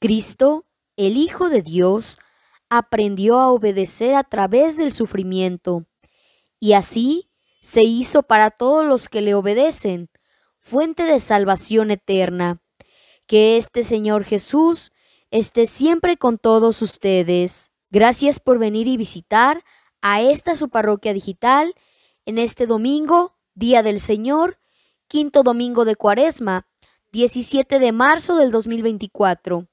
Cristo, el Hijo de Dios, aprendió a obedecer a través del sufrimiento, y así se hizo para todos los que le obedecen, fuente de salvación eterna. Que este Señor Jesús esté siempre con todos ustedes. Gracias por venir y visitar a esta su parroquia digital en este domingo, Día del Señor, quinto domingo de Cuaresma, 17 de marzo del 2024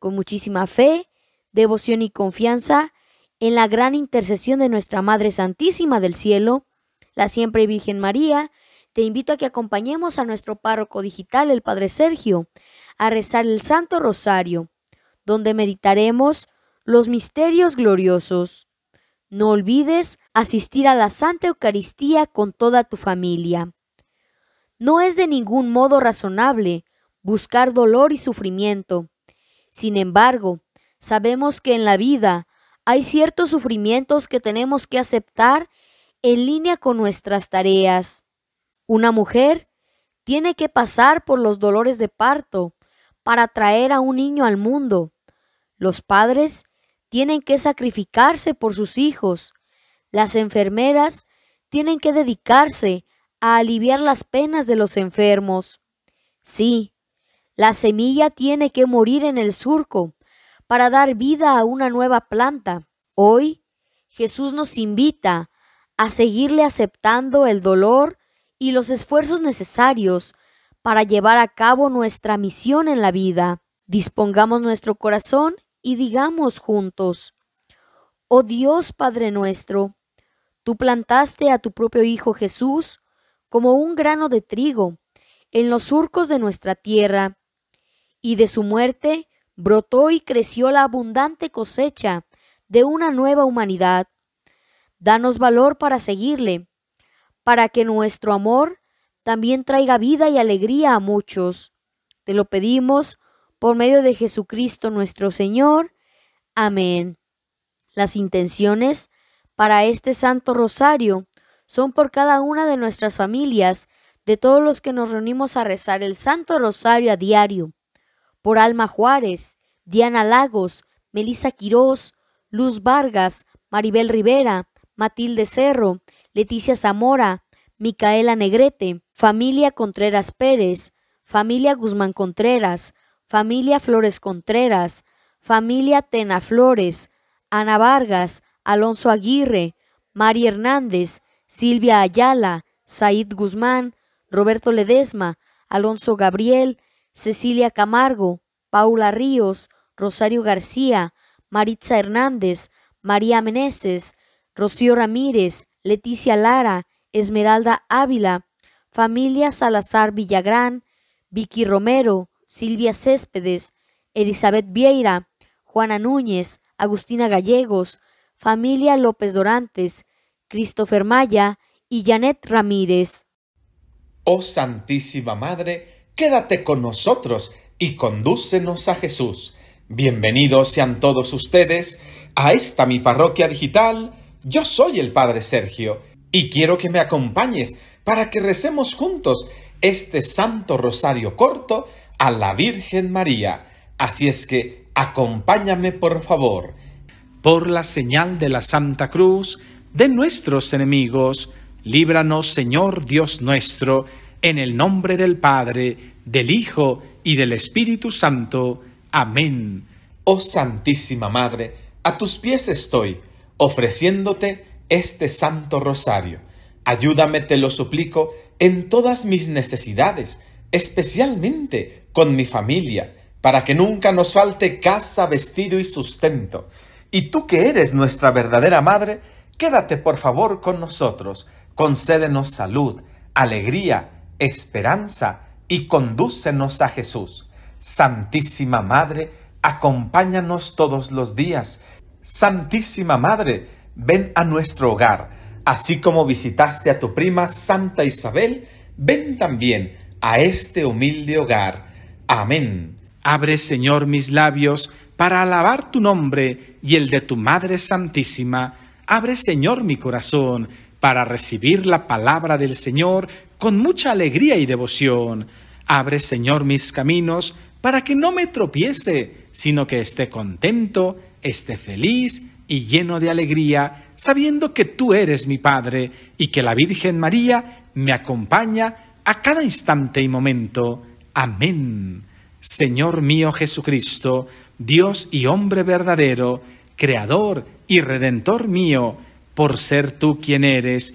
con muchísima fe, devoción y confianza en la gran intercesión de nuestra Madre Santísima del Cielo, la siempre Virgen María, te invito a que acompañemos a nuestro párroco digital, el Padre Sergio, a rezar el Santo Rosario, donde meditaremos los misterios gloriosos. No olvides asistir a la Santa Eucaristía con toda tu familia. No es de ningún modo razonable buscar dolor y sufrimiento, sin embargo, sabemos que en la vida hay ciertos sufrimientos que tenemos que aceptar en línea con nuestras tareas. Una mujer tiene que pasar por los dolores de parto para traer a un niño al mundo. Los padres tienen que sacrificarse por sus hijos. Las enfermeras tienen que dedicarse a aliviar las penas de los enfermos. Sí, la semilla tiene que morir en el surco para dar vida a una nueva planta. Hoy Jesús nos invita a seguirle aceptando el dolor y los esfuerzos necesarios para llevar a cabo nuestra misión en la vida. Dispongamos nuestro corazón y digamos juntos, Oh Dios Padre nuestro, tú plantaste a tu propio Hijo Jesús como un grano de trigo en los surcos de nuestra tierra y de su muerte brotó y creció la abundante cosecha de una nueva humanidad. Danos valor para seguirle, para que nuestro amor también traiga vida y alegría a muchos. Te lo pedimos por medio de Jesucristo nuestro Señor. Amén. Las intenciones para este Santo Rosario son por cada una de nuestras familias, de todos los que nos reunimos a rezar el Santo Rosario a diario por Alma Juárez, Diana Lagos, Melisa Quirós, Luz Vargas, Maribel Rivera, Matilde Cerro, Leticia Zamora, Micaela Negrete, familia Contreras Pérez, familia Guzmán Contreras, familia Flores Contreras, familia Tena Flores, Ana Vargas, Alonso Aguirre, Mari Hernández, Silvia Ayala, Said Guzmán, Roberto Ledesma, Alonso Gabriel, Cecilia Camargo, Paula Ríos, Rosario García, Maritza Hernández, María Meneses, Rocío Ramírez, Leticia Lara, Esmeralda Ávila, familia Salazar Villagrán, Vicky Romero, Silvia Céspedes, Elizabeth Vieira, Juana Núñez, Agustina Gallegos, familia López Dorantes, Christopher Maya y Janet Ramírez. Oh Santísima Madre, Quédate con nosotros y condúcenos a Jesús. Bienvenidos sean todos ustedes a esta mi parroquia digital. Yo soy el Padre Sergio y quiero que me acompañes para que recemos juntos este Santo Rosario corto a la Virgen María. Así es que acompáñame por favor. Por la señal de la Santa Cruz de nuestros enemigos, líbranos Señor Dios nuestro en el nombre del Padre, del Hijo y del Espíritu Santo. Amén. Oh Santísima Madre, a tus pies estoy, ofreciéndote este santo rosario. Ayúdame, te lo suplico, en todas mis necesidades, especialmente con mi familia, para que nunca nos falte casa, vestido y sustento. Y tú que eres nuestra verdadera Madre, quédate por favor con nosotros, concédenos salud, alegría, esperanza y condúcenos a Jesús. Santísima Madre, acompáñanos todos los días. Santísima Madre, ven a nuestro hogar. Así como visitaste a tu prima Santa Isabel, ven también a este humilde hogar. Amén. Abre, Señor, mis labios para alabar tu nombre y el de tu Madre Santísima. Abre, Señor, mi corazón para recibir la palabra del Señor con mucha alegría y devoción. Abre, Señor, mis caminos para que no me tropiece, sino que esté contento, esté feliz y lleno de alegría, sabiendo que tú eres mi Padre y que la Virgen María me acompaña a cada instante y momento. Amén. Señor mío Jesucristo, Dios y hombre verdadero, Creador y Redentor mío, por ser tú quien eres,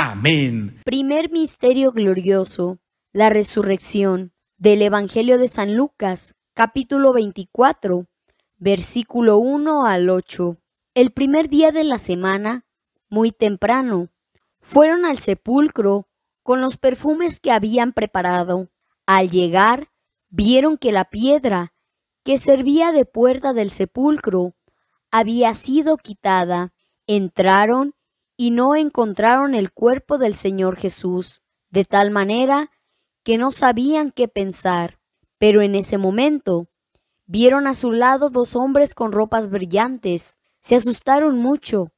Amén. Primer misterio glorioso, la resurrección del Evangelio de San Lucas, capítulo 24, versículo 1 al 8. El primer día de la semana, muy temprano, fueron al sepulcro con los perfumes que habían preparado. Al llegar, vieron que la piedra que servía de puerta del sepulcro había sido quitada. Entraron y no encontraron el cuerpo del Señor Jesús, de tal manera que no sabían qué pensar. Pero en ese momento vieron a su lado dos hombres con ropas brillantes, se asustaron mucho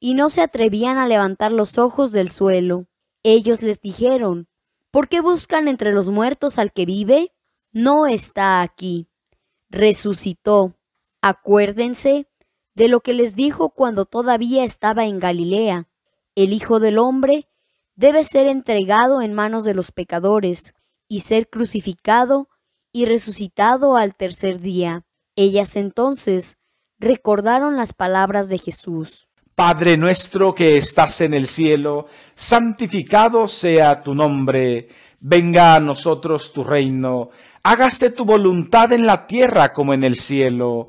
y no se atrevían a levantar los ojos del suelo. Ellos les dijeron, ¿por qué buscan entre los muertos al que vive? No está aquí. Resucitó. Acuérdense de lo que les dijo cuando todavía estaba en Galilea. El Hijo del Hombre debe ser entregado en manos de los pecadores y ser crucificado y resucitado al tercer día. Ellas entonces recordaron las palabras de Jesús. Padre nuestro que estás en el cielo, santificado sea tu nombre, venga a nosotros tu reino, hágase tu voluntad en la tierra como en el cielo.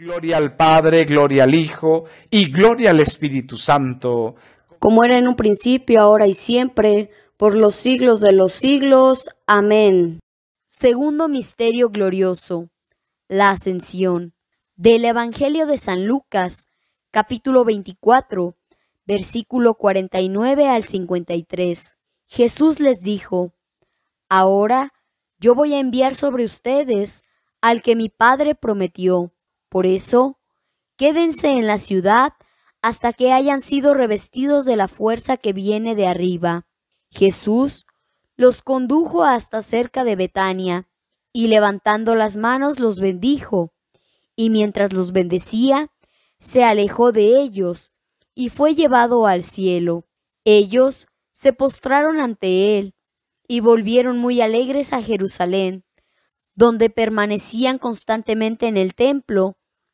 Gloria al Padre, gloria al Hijo y gloria al Espíritu Santo. Como era en un principio, ahora y siempre, por los siglos de los siglos. Amén. Segundo Misterio Glorioso. La Ascensión. Del Evangelio de San Lucas, capítulo 24, versículo 49 al 53. Jesús les dijo, Ahora yo voy a enviar sobre ustedes al que mi Padre prometió por eso, quédense en la ciudad hasta que hayan sido revestidos de la fuerza que viene de arriba. Jesús los condujo hasta cerca de Betania, y levantando las manos los bendijo, y mientras los bendecía, se alejó de ellos, y fue llevado al cielo. Ellos se postraron ante él, y volvieron muy alegres a Jerusalén, donde permanecían constantemente en el templo,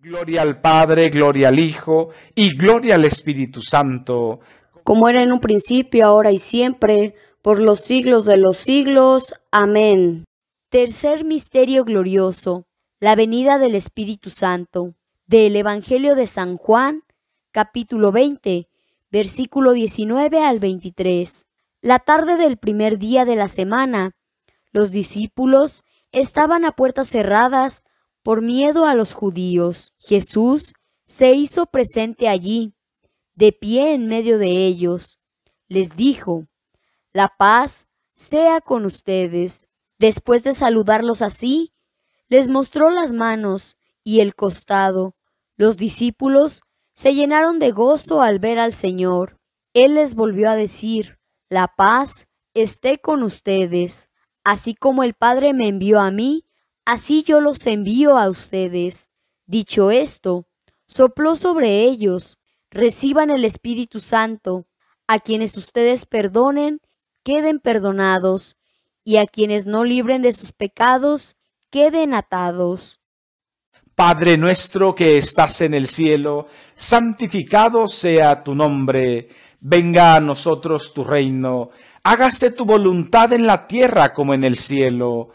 Gloria al Padre, gloria al Hijo y gloria al Espíritu Santo. Como era en un principio, ahora y siempre, por los siglos de los siglos. Amén. Tercer misterio glorioso, la venida del Espíritu Santo. Del Evangelio de San Juan, capítulo 20, versículo 19 al 23. La tarde del primer día de la semana, los discípulos estaban a puertas cerradas por miedo a los judíos, Jesús se hizo presente allí, de pie en medio de ellos. Les dijo, La paz sea con ustedes. Después de saludarlos así, les mostró las manos y el costado. Los discípulos se llenaron de gozo al ver al Señor. Él les volvió a decir, La paz esté con ustedes. Así como el Padre me envió a mí, Así yo los envío a ustedes. Dicho esto, sopló sobre ellos, reciban el Espíritu Santo, a quienes ustedes perdonen, queden perdonados, y a quienes no libren de sus pecados, queden atados. Padre nuestro que estás en el cielo, santificado sea tu nombre, venga a nosotros tu reino, hágase tu voluntad en la tierra como en el cielo.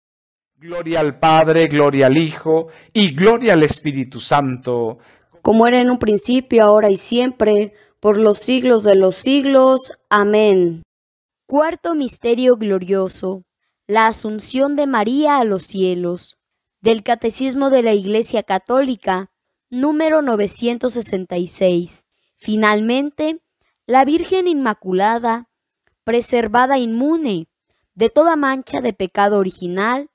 Gloria al Padre, gloria al Hijo y gloria al Espíritu Santo. Como era en un principio, ahora y siempre, por los siglos de los siglos. Amén. Cuarto Misterio Glorioso. La Asunción de María a los cielos. Del Catecismo de la Iglesia Católica, número 966. Finalmente, la Virgen Inmaculada, preservada inmune de toda mancha de pecado original,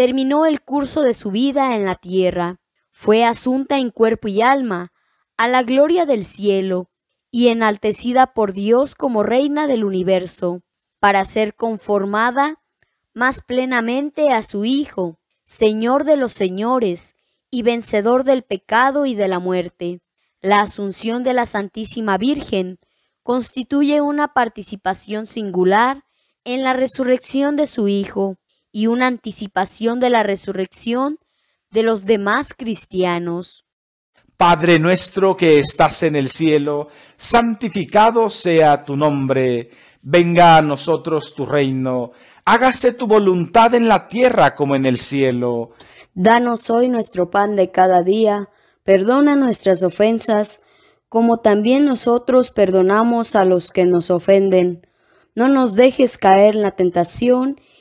terminó el curso de su vida en la tierra, fue asunta en cuerpo y alma a la gloria del cielo y enaltecida por Dios como reina del universo, para ser conformada más plenamente a su Hijo, Señor de los señores y vencedor del pecado y de la muerte. La asunción de la Santísima Virgen constituye una participación singular en la resurrección de su Hijo, y una anticipación de la resurrección de los demás cristianos. Padre nuestro que estás en el cielo, santificado sea tu nombre, venga a nosotros tu reino, hágase tu voluntad en la tierra como en el cielo. Danos hoy nuestro pan de cada día, perdona nuestras ofensas, como también nosotros perdonamos a los que nos ofenden. No nos dejes caer en la tentación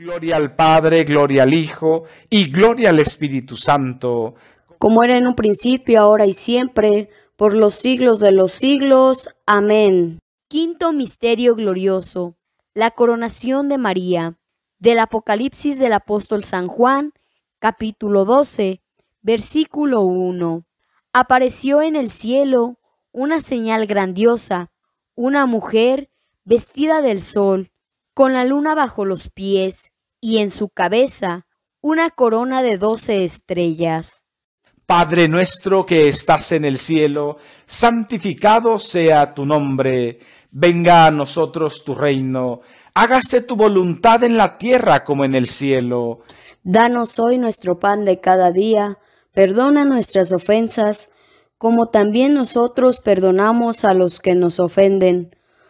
Gloria al Padre, gloria al Hijo y gloria al Espíritu Santo. Como era en un principio, ahora y siempre, por los siglos de los siglos. Amén. Quinto misterio glorioso, la coronación de María, del Apocalipsis del apóstol San Juan, capítulo 12, versículo 1. Apareció en el cielo una señal grandiosa, una mujer vestida del sol con la luna bajo los pies y en su cabeza una corona de doce estrellas. Padre nuestro que estás en el cielo, santificado sea tu nombre, venga a nosotros tu reino, hágase tu voluntad en la tierra como en el cielo. Danos hoy nuestro pan de cada día, perdona nuestras ofensas, como también nosotros perdonamos a los que nos ofenden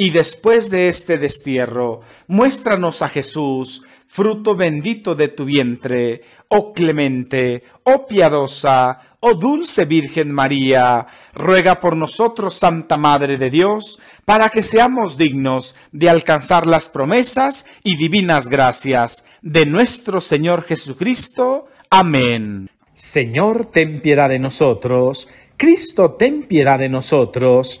y después de este destierro, muéstranos a Jesús, fruto bendito de tu vientre, oh clemente, oh piadosa, oh dulce Virgen María, ruega por nosotros, Santa Madre de Dios, para que seamos dignos de alcanzar las promesas y divinas gracias de nuestro Señor Jesucristo. Amén. Señor, ten piedad de nosotros. Cristo, ten piedad de nosotros.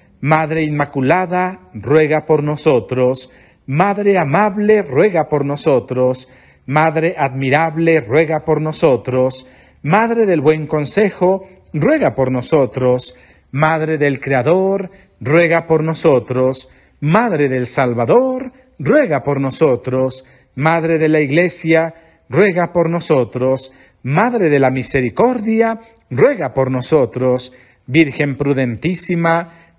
Madre Inmaculada, ruega por nosotros. Madre amable, ruega por nosotros. Madre admirable, ruega por nosotros. Madre del buen consejo, ruega por nosotros. Madre del Creador, ruega por nosotros. Madre del Salvador, ruega por nosotros. Madre de la Iglesia, ruega por nosotros. Madre de la Misericordia, ruega por nosotros. Virgen prudentísima,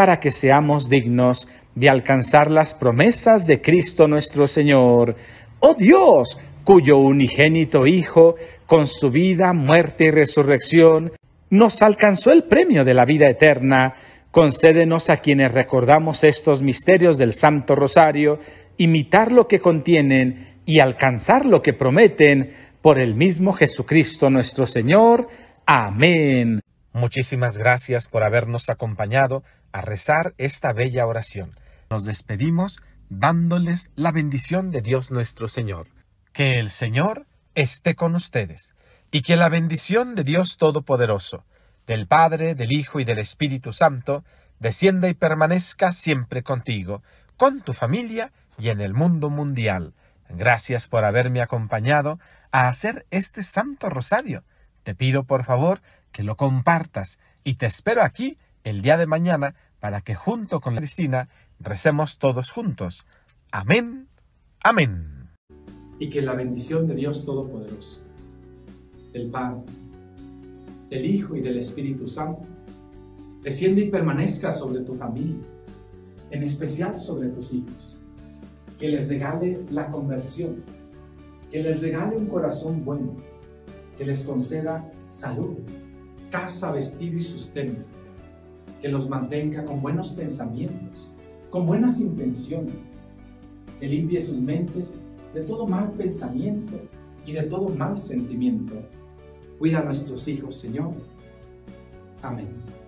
para que seamos dignos de alcanzar las promesas de Cristo nuestro Señor. Oh Dios, cuyo unigénito Hijo, con su vida, muerte y resurrección, nos alcanzó el premio de la vida eterna. Concédenos a quienes recordamos estos misterios del Santo Rosario, imitar lo que contienen y alcanzar lo que prometen por el mismo Jesucristo nuestro Señor. Amén. Muchísimas gracias por habernos acompañado a rezar esta bella oración. Nos despedimos dándoles la bendición de Dios nuestro Señor. Que el Señor esté con ustedes y que la bendición de Dios Todopoderoso, del Padre, del Hijo y del Espíritu Santo, descienda y permanezca siempre contigo, con tu familia y en el mundo mundial. Gracias por haberme acompañado a hacer este Santo Rosario. Te pido por favor que lo compartas y te espero aquí el día de mañana para que junto con Cristina recemos todos juntos. Amén. Amén. Y que la bendición de Dios Todopoderoso, del Padre, del Hijo y del Espíritu Santo, descienda y permanezca sobre tu familia, en especial sobre tus hijos. Que les regale la conversión, que les regale un corazón bueno, que les conceda salud, casa, vestido y sustento que los mantenga con buenos pensamientos, con buenas intenciones, que limpie sus mentes de todo mal pensamiento y de todo mal sentimiento. Cuida a nuestros hijos, Señor. Amén.